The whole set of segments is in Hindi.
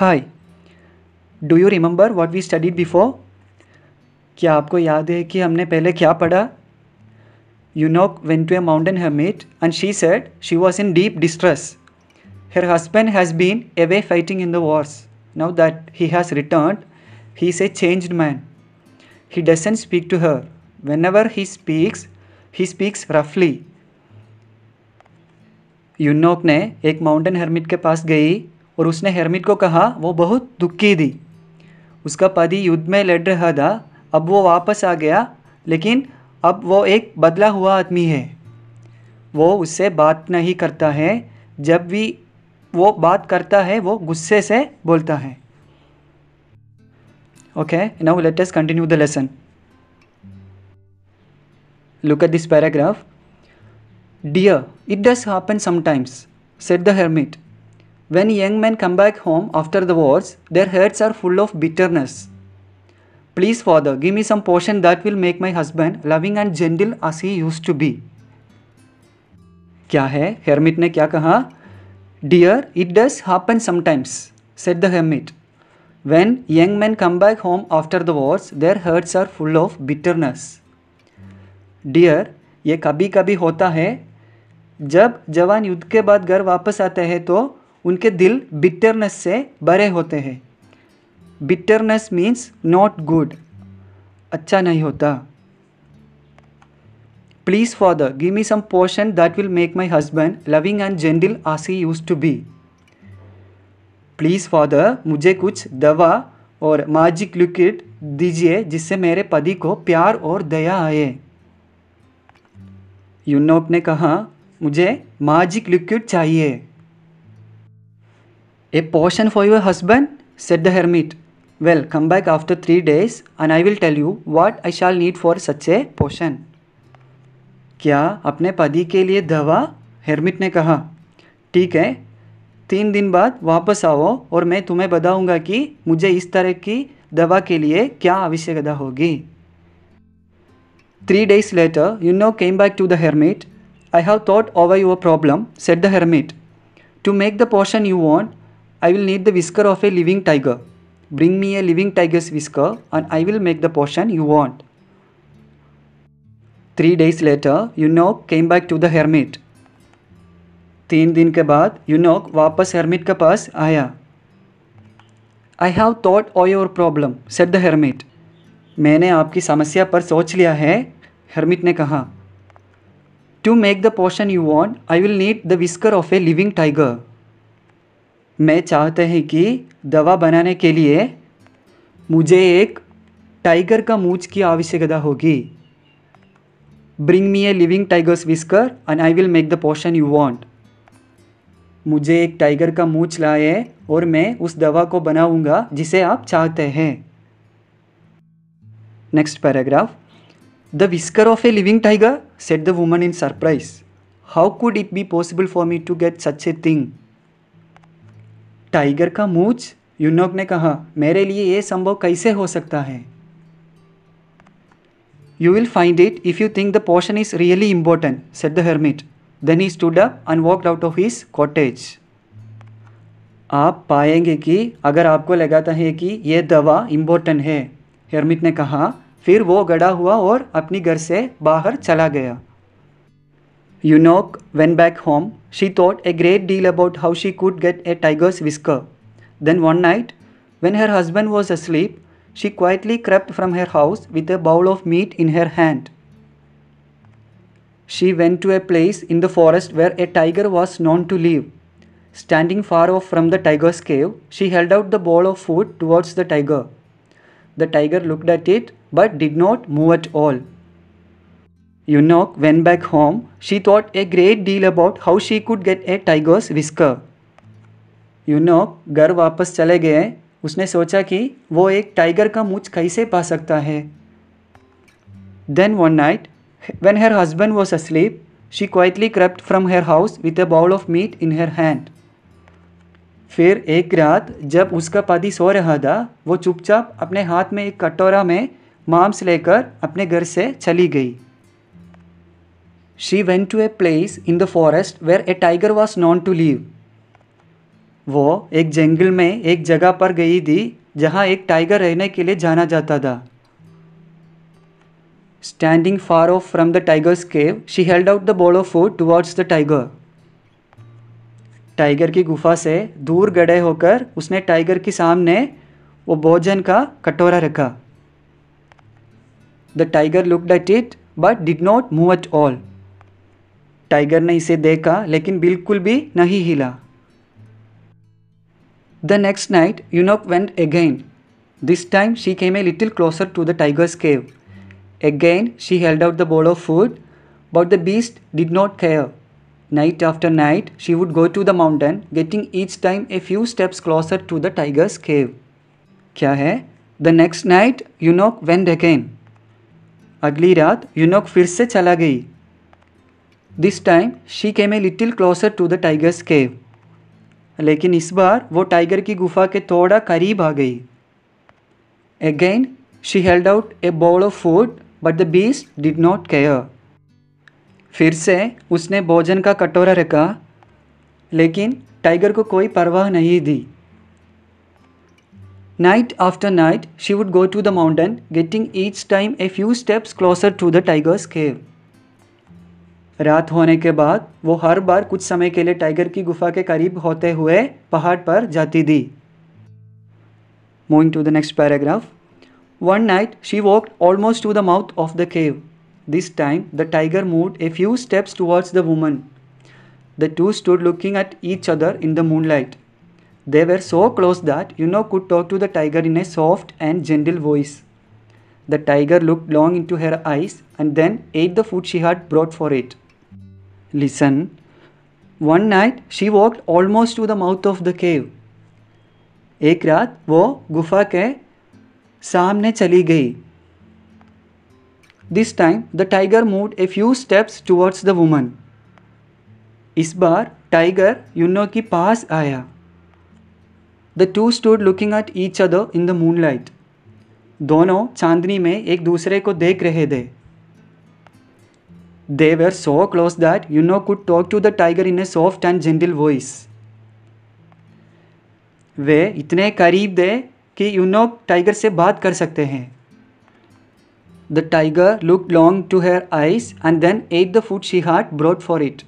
Hi do you remember what we studied before क्या आपको याद है कि हमने पहले क्या पढ़ा Yunok went to a mountain hermit and she said she was in deep distress her husband has been away fighting in the wars now that he has return he is a change man he doesn't speak to her when he speaks he speaks रफली यूनोक ने एक माउंटेन हर्मिट के पास गई और उसने हेरमिट को कहा वो बहुत दुखी थी उसका पति युद्ध में लड़ रहा था अब वो वापस आ गया लेकिन अब वो एक बदला हुआ आदमी है वो उससे बात नहीं करता है जब भी वो बात करता है वो गुस्से से बोलता है okay now let us continue the lesson look at this paragraph dear it does happen sometimes said the hermit When young men come back home after the wars, their hearts are full of bitterness. Please, father, give me some portion that will make my husband loving and gentle as he used to be. क्या है हेरमिट ने क्या कहा dear it does happen sometimes said the hermit when young man come back home after the wars their hearts are full of bitterness dear ये कभी कभी होता है जब जवान युद्ध के बाद घर वापस आते हैं तो उनके दिल बिटरनेस से भरे होते हैं बिटरनेस मीन्स नॉट गुड अच्छा नहीं होता please father give me some potion that will make my husband loving and gentle as he used to be please father मुझे कुछ दवा और मैजिक लिक्विड दीजिए जिससे मेरे पति को प्यार और दया आए यूनोक ने कहा मुझे मैजिक लिक्विड चाहिए A potion for your husband? said the hermit. Well, come back after three days and I will tell you what I shall need for such a portion. क्या अपने पति के लिए दवा हेरमिट ने कहा ठीक है तीन दिन बाद वापस आओ और मैं तुम्हें बताऊंगा कि मुझे इस तरह की दवा के लिए क्या आवश्यकता होगी three days later Yunok came back to the hermit I have thought over your problem said the hermit to make the potion you want I will need the whisker of a living tiger. Bring me a living tiger's whisker and I will make the potion you want. Three days later, Yunok came back to the hermit. तीन दिन के बाद यूनोक वापस hermit के पास आया I have thought over your problem said the hermit. मैंने आपकी समस्या पर सोच लिया है hermit ने कहा to make the potion you want I will need the whisker of a living tiger मैं चाहते हैं कि दवा बनाने के लिए मुझे एक टाइगर का मूछ की आवश्यकता होगी bring me a living tiger's whisker and I will make the potion you want मुझे एक टाइगर का मूछ लाए और मैं उस दवा को बनाऊंगा जिसे आप चाहते हैं next paragraph the whisker of a living tiger said the woman in surprise how could it be possible for me to get such a thing tiger का मूछ यूनोक ने कहा मेरे लिए ये संभव कैसे हो सकता है you will find it if you think the potion is really important said the hermit then he stood up and walk out of his cottage आप पाएंगे कि अगर आपको लगाता है कि यह दवा इम्पोर्टेंट है हेरमिट ने कहा फिर वो गड़ा हुआ और अपनी घर से बाहर चला गया Eunuch went back home. She thought a great deal about how she could get a tiger's whisker. Then one night, when her husband was asleep, she quietly crept from her house with a bowl of meat in her hand. She went to a place in the forest where a tiger was known to live. Standing far off from the tiger's cave, she held out the bowl of food towards the tiger. The tiger looked at it but did not move at all. Eunuch went back home. She thought a great deal about how she could get a tiger's whisker. यूनोक घर वापस चले गए उसने सोचा कि वो एक टाइगर का मूछ कैसे पा सकता है Then one night, when her husband was asleep, she quietly crept from her house with a bowl of meat in her hand. फिर एक रात जब उसका पति सो रहा था वो चुपचाप अपने हाथ में एक कटोरा में मांस लेकर अपने घर से चली गई she went to a place in the forest where a tiger was known to live. वो एक जंगल में एक जगह पर गई थी जहाँ एक टाइगर रहने के लिए जाना जाता था standing far off from the tiger's cave she held out the bowl of food towards the tiger tiger की गुफा से दूर गड़े होकर उसने टाइगर के सामने वो भोजन का कटोरा रखा the tiger looked at it but did not move at all tiger ने इसे देखा लेकिन बिल्कुल भी नहीं हिला the next night Yunok went again this time she came a little closer to the tiger's cave again she held out the bowl of food but the beast did not care night after night she would go to the mountain getting each time a few steps closure to the tiger's cave क्या है the next night Yunok went again अगली रात यूनोक फिर से चला गई this time she came a little closer to the tiger's cave लेकिन इस बार वो टाइगर की गुफा के थोड़ा करीब आ गई again she held out a bowl of food but the beast did not care फिर से उसने भोजन का कटोरा रखा लेकिन टाइगर को कोई परवाह नहीं दी night after night she would go to the mountain getting each time a few steps closer to the tiger's cave रात होने के बाद वो हर बार कुछ समय के लिए टाइगर की गुफा के करीब होते हुए पहाड़ पर जाती थी moving to the next paragraph one night she walk almost to the mouth of the cave this time the tiger move a few steps towards the woman the two stood looking at each other in the moon light they were so close that Yunok could talk to the tiger in a soft and gentle voice the tiger look long into her eyes and then at the food she had brought for it Listen. One night she walked almost to the mouth of the cave. एक रात वो गुफा के सामने चली गई this time the tiger move a few steps towards the woman इस बार टाइगर यूनो के पास आया the two stood looking at each other in the moonlight दोनों चांदनी में एक दूसरे को देख रहे थे They were so close that Yuno could talk to the tiger in a soft and gentle voice. वे इतने करीब थे कि यूनो टाइगर से बात कर सकते हैं the tiger look long to her eyes and then at the food she had brought for it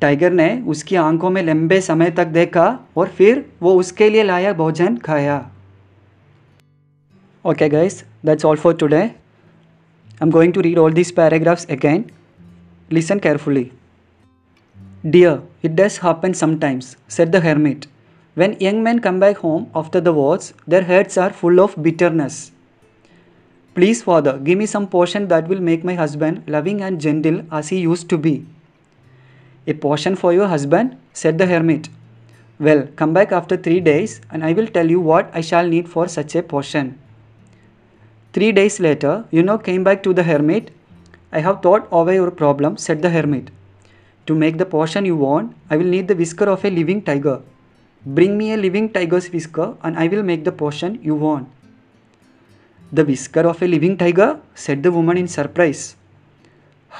tiger ने उसकी आंखों में लंबे समय तक देखा और फिर वो उसके लिए लाया भोजन खाया okay guys that's all for today I'm going to read all these paragraphs again. Listen carefully. Dear, it does happen sometimes, said the hermit. When young men come back home after the wars, their heads are full of bitterness. Please, father, give me some portion that will make my husband loving and gentle as he used to be. A portion for your husband, said the hermit. Well, come back after three days and I will tell you what I shall need for such a portion. Three days later, Yuno came back to the hermit. I have thought over your problem, said the hermit. To make the potion you want, I will need the whisker of a living tiger. Bring me a living tiger's whisker, and I will make the potion you want. The whisker of a living tiger? said the woman in surprise.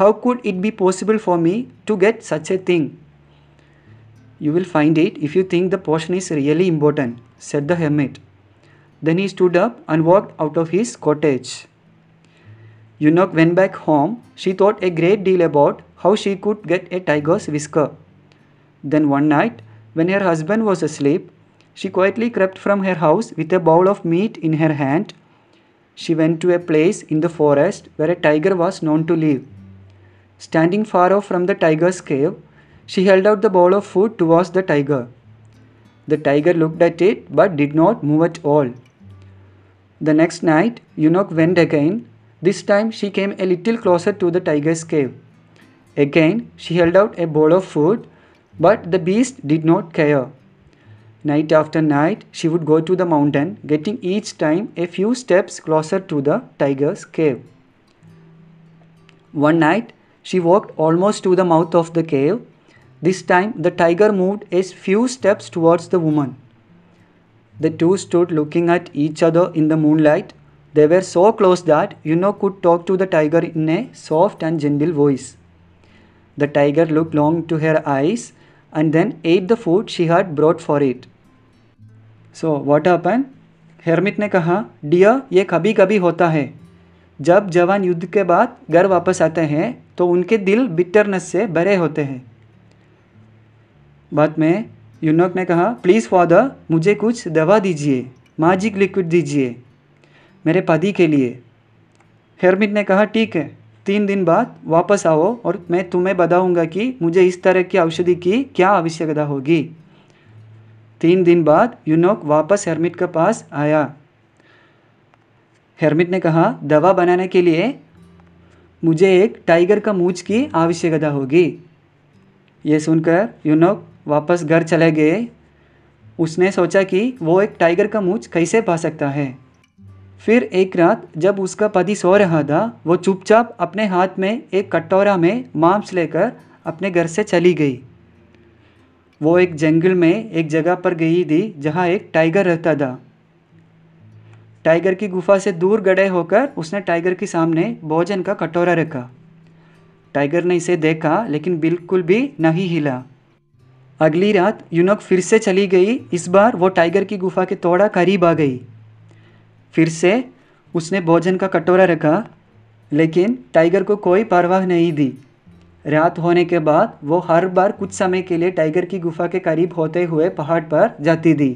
How could it be possible for me to get such a thing? You will find it if you think the potion is really important, said the hermit. Then he stood up and walked out of his cottage. Eunuch went back home. She thought a great deal about how she could get a tiger's whisker. Then one night, when her husband was asleep, she quietly crept from her house with a bowl of meat in her hand. She went to a place in the forest where a tiger was known to live. Standing far off from the tiger's cave, she held out the bowl of food towards the tiger. The tiger looked at it but did not move at all. The next night, Yunok went again. This time, she came a little closer to the tiger's cave. Again, she held out a bowl of food, but the beast did not care. Night after night, she would go to the mountain, getting each time a few steps closer to the tiger's cave. One night, she walked almost to the mouth of the cave. This time, the tiger moved a few steps towards the woman. The two stood looking at each other in the moonlight. They were so close that Yuno could talk to the tiger in a soft and gentle voice. The tiger looked long to her eyes and then ate the food she had brought for it. So, what happened? Hermit ने कहा डियर ये कभी कभी होता है जब जवान युद्ध के बाद घर वापस आते हैं तो उनके दिल बिटरनेस से भरे होते हैं बाद में यूनोक ने कहा प्लीज़ फादर मुझे कुछ दवा दीजिए माजिक लिक्विड दीजिए मेरे पति के लिए हेरमिट ने कहा ठीक है तीन दिन बाद वापस आओ और मैं तुम्हें बताऊंगा कि मुझे इस तरह की औषधि की क्या आवश्यकता होगी तीन दिन बाद यूनोक वापस हेरमिट के पास आया हेरमिट ने कहा दवा बनाने के लिए मुझे एक टाइगर का मूछ की आवश्यकता होगी ये सुनकर यूनोक वापस घर चले गए उसने सोचा कि वो एक टाइगर का मूछ कैसे पा सकता है फिर एक रात जब उसका पति सो रहा था वो चुपचाप अपने हाथ में एक कटोरा में मांस लेकर अपने घर से चली गई वो एक जंगल में एक जगह पर गई थी जहाँ एक टाइगर रहता था टाइगर की गुफा से दूर गड़े होकर उसने टाइगर के सामने भोजन का कटोरा रखा टाइगर ने इसे देखा लेकिन बिल्कुल भी नहीं हिला अगली रात युनक फिर से चली गई इस बार वो टाइगर की गुफा के थोड़ा करीब आ गई फिर से उसने भोजन का कटोरा रखा लेकिन टाइगर को कोई परवाह नहीं दी रात होने के बाद वो हर बार कुछ समय के लिए टाइगर की गुफा के करीब होते हुए पहाड़ पर जाती थी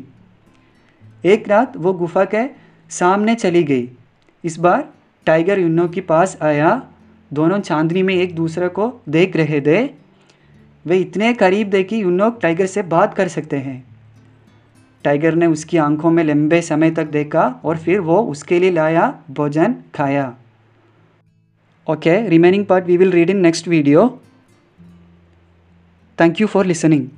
एक रात वो गुफा के सामने चली गई इस बार टाइगर युनो के पास आया दोनों चांदनी में एक दूसरे को देख रहे थे वे इतने करीब थे कि यूनोक टाइगर से बात कर सकते हैं टाइगर ने उसकी आंखों में लंबे समय तक देखा और फिर वो उसके लिए लाया भोजन खाया okay remaining part we will read in next video thank you for listening